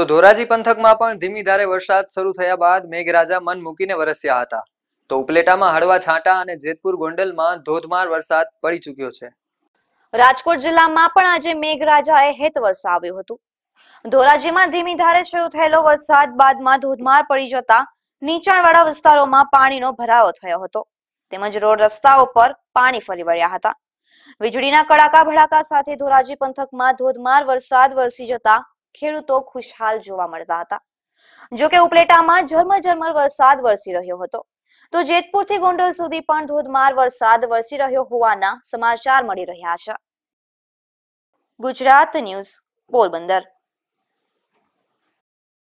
તો ધોરાજી પંથકમાં પણ ધીમી ધારે વરસાદ શરૂ થયા બાદ મેઘરાજા મન મૂકીને વરસ્યા હતા તો ઉપલેટામાં હળવા છાંટા અને જેતપુર ગોંડલમાં ધોધમાર વરસાદ પડી ચૂક્યો છે રાજકોટ જિલ્લામાં પણ આજે મેઘરાજાએ હેત વરસાવ્યું હતું ધોરાજીમાં ધીમી ધારે શરૂ થયેલો વરસાદ બાદમાં ધોધમાર પડી જતા નીચાણવાળા વિસ્તારોમાં પાણીનો ભરાવો થયો હતો તેમજ રોડ રસ્તાઓ પર પાણી ફરી વળ્યા હતા વીજળીના કડાકા ભડાકા સાથે ધોરાજી પંથકમાં ધોધમાર વરસાદ વરસી જતા ખેડૂતો ખુશહાલ જોવા મળતા હતા જોકે ઉપલેટામાં ઝરમર ઝરમર વરસાદ વરસી રહ્યો હતો તો જેતપુરથી ગોંડલ સુધી પણ ધોધમાર વરસાદ વરસી રહ્યો હોવાના સમાચાર મળી રહ્યા છે ગુજરાત ન્યૂઝ પોરબંદર